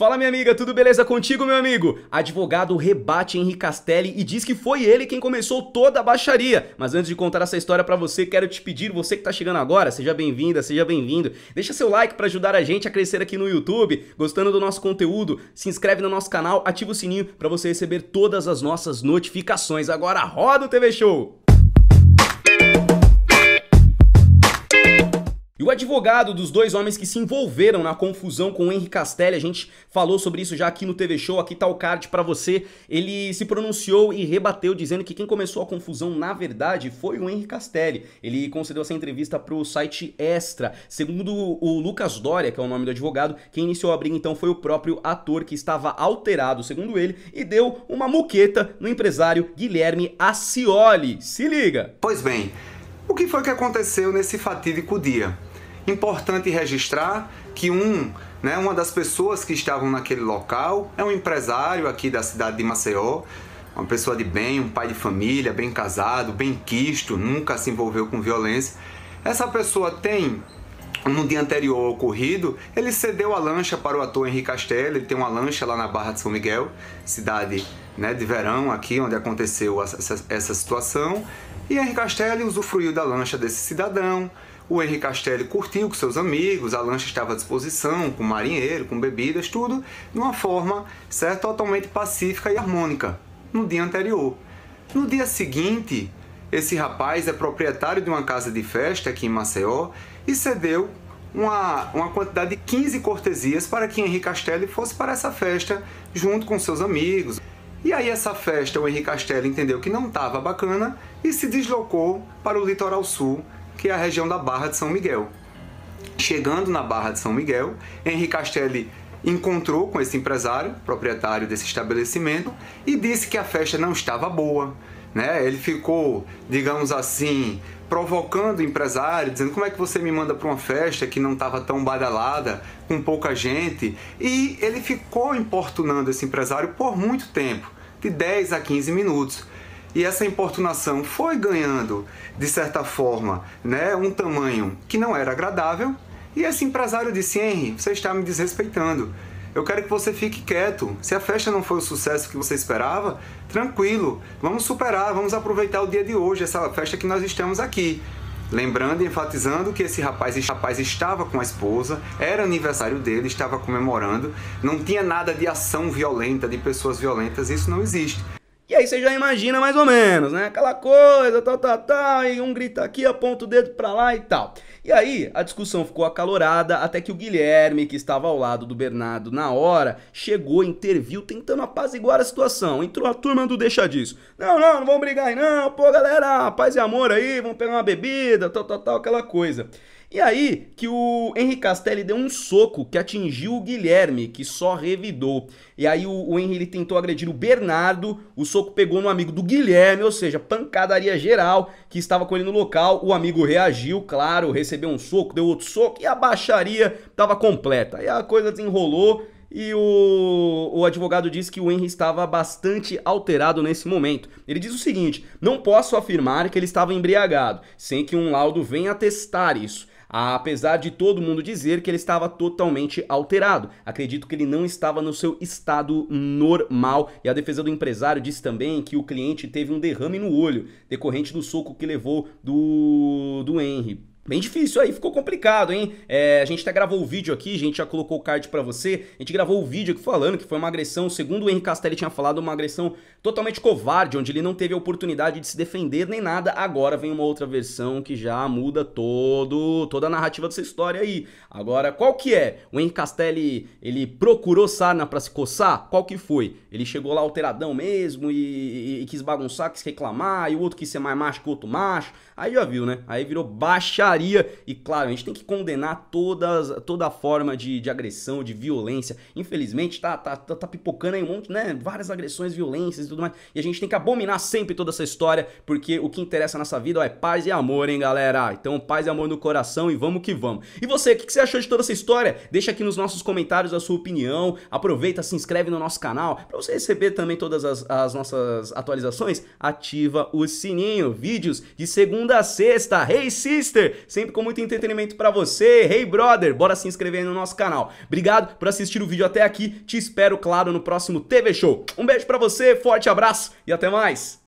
Fala minha amiga, tudo beleza contigo, meu amigo? Advogado rebate Henri Castelli e diz que foi ele quem começou toda a baixaria. Mas antes de contar essa história para você, quero te pedir, você que tá chegando agora, seja bem-vinda, seja bem-vindo. Deixa seu like para ajudar a gente a crescer aqui no YouTube. Gostando do nosso conteúdo, se inscreve no nosso canal, ativa o sininho para você receber todas as nossas notificações. Agora roda o TV Show. O advogado dos dois homens que se envolveram na confusão com o Henrique Castelli, a gente falou sobre isso já aqui no TV Show, aqui tá o card para você. Ele se pronunciou e rebateu dizendo que quem começou a confusão na verdade foi o Henrique Castelli. Ele concedeu essa entrevista pro site Extra. Segundo o Lucas Dória, que é o nome do advogado, quem iniciou a briga então foi o próprio ator que estava alterado, segundo ele, e deu uma muqueta no empresário Guilherme Ascioli. Se liga. Pois bem, o que foi que aconteceu nesse fatídico dia? Importante registrar que um, né, uma das pessoas que estavam naquele local é um empresário aqui da cidade de Maceió, uma pessoa de bem, um pai de família, bem casado, bem quisto, nunca se envolveu com violência. Essa pessoa tem no dia anterior ao ocorrido, ele cedeu a lancha para o ator Henrique Castelli, ele tem uma lancha lá na Barra de São Miguel, cidade né, de verão aqui, onde aconteceu essa, essa situação, e Henrique Castelli usufruiu da lancha desse cidadão, o Henri Castelli curtiu com seus amigos, a lancha estava à disposição, com marinheiro, com bebidas, tudo de uma forma certo, totalmente pacífica e harmônica no dia anterior. No dia seguinte, esse rapaz é proprietário de uma casa de festa aqui em Maceió e cedeu uma, uma quantidade de 15 cortesias para que Henri Castelli fosse para essa festa junto com seus amigos. E aí essa festa o Henri Castelli entendeu que não estava bacana e se deslocou para o litoral sul que é a região da Barra de São Miguel. Chegando na Barra de São Miguel, Henri Castelli encontrou com esse empresário, proprietário desse estabelecimento, e disse que a festa não estava boa. Né? Ele ficou, digamos assim, provocando o empresário, dizendo como é que você me manda para uma festa que não estava tão badalada, com pouca gente. E ele ficou importunando esse empresário por muito tempo, de 10 a 15 minutos. E essa importunação foi ganhando, de certa forma, né, um tamanho que não era agradável. E esse empresário disse: Henry, você está me desrespeitando. Eu quero que você fique quieto. Se a festa não foi o sucesso que você esperava, tranquilo, vamos superar, vamos aproveitar o dia de hoje, essa festa que nós estamos aqui. Lembrando e enfatizando que esse rapaz, esse rapaz estava com a esposa, era aniversário dele, estava comemorando, não tinha nada de ação violenta, de pessoas violentas, isso não existe. E aí você já imagina mais ou menos, né? Aquela coisa, tal, tal, tal, e um grita aqui, aponta o dedo pra lá e tal. E aí a discussão ficou acalorada até que o Guilherme, que estava ao lado do Bernardo na hora, chegou, interviu, tentando apaziguar a situação. Entrou a turma do deixa disso. Não, não, não vamos brigar aí não, pô galera, paz e amor aí, vamos pegar uma bebida, tal, tal, tal, aquela coisa. E aí que o Henri Castelli deu um soco que atingiu o Guilherme, que só revidou. E aí o, o Henri tentou agredir o Bernardo, o soco pegou no amigo do Guilherme, ou seja, pancadaria geral, que estava com ele no local. O amigo reagiu, claro, recebeu um soco, deu outro soco e a baixaria estava completa. Aí a coisa desenrolou e o, o, advogado disse que o Henry estava bastante alterado nesse momento. Ele diz o seguinte: não posso afirmar que ele estava embriagado, sem que um laudo venha atestar isso apesar de todo mundo dizer que ele estava totalmente alterado. Acredito que ele não estava no seu estado normal. E a defesa do empresário disse também que o cliente teve um derrame no olho decorrente do soco que levou do, do Henry. Bem difícil aí, ficou complicado, hein? É, a gente até gravou o vídeo aqui, a gente já colocou o card para você. A gente gravou o vídeo aqui falando que foi uma agressão, segundo o Henrique Castelli tinha falado, uma agressão totalmente covarde, onde ele não teve a oportunidade de se defender nem nada. Agora vem uma outra versão que já muda todo, toda a narrativa dessa história aí. Agora, qual que é? O Henrique Castelli, ele procurou sarna para se coçar? Qual que foi? Ele chegou lá alteradão mesmo e, e, e quis bagunçar, quis reclamar, e o outro quis ser mais macho que o outro macho. Aí já viu, né? Aí virou baixaria faria. E claro, a gente tem que condenar todas, toda forma de, de agressão, de violência. Infelizmente, tá, tá, tá, tá, pipocando aí um monte, né? Várias agressões, violências e tudo mais. E a gente tem que abominar sempre toda essa história, porque o que interessa nessa vida ó, é paz e amor, hein, galera? Então, paz e amor no coração e vamos que vamos. E você, o que, que você achou de toda essa história? Deixa aqui nos nossos comentários a sua opinião. Aproveita, se inscreve no nosso canal para você receber também todas as, as nossas atualizações. Ativa o sininho. Vídeos de segunda a sexta. Hey, sister! sempre com muito entretenimento para você. Hey brother, bora se inscrever aí no nosso canal. Obrigado por assistir o vídeo até aqui. Te espero, claro, no próximo TV Show. Um beijo para você, forte abraço e até mais.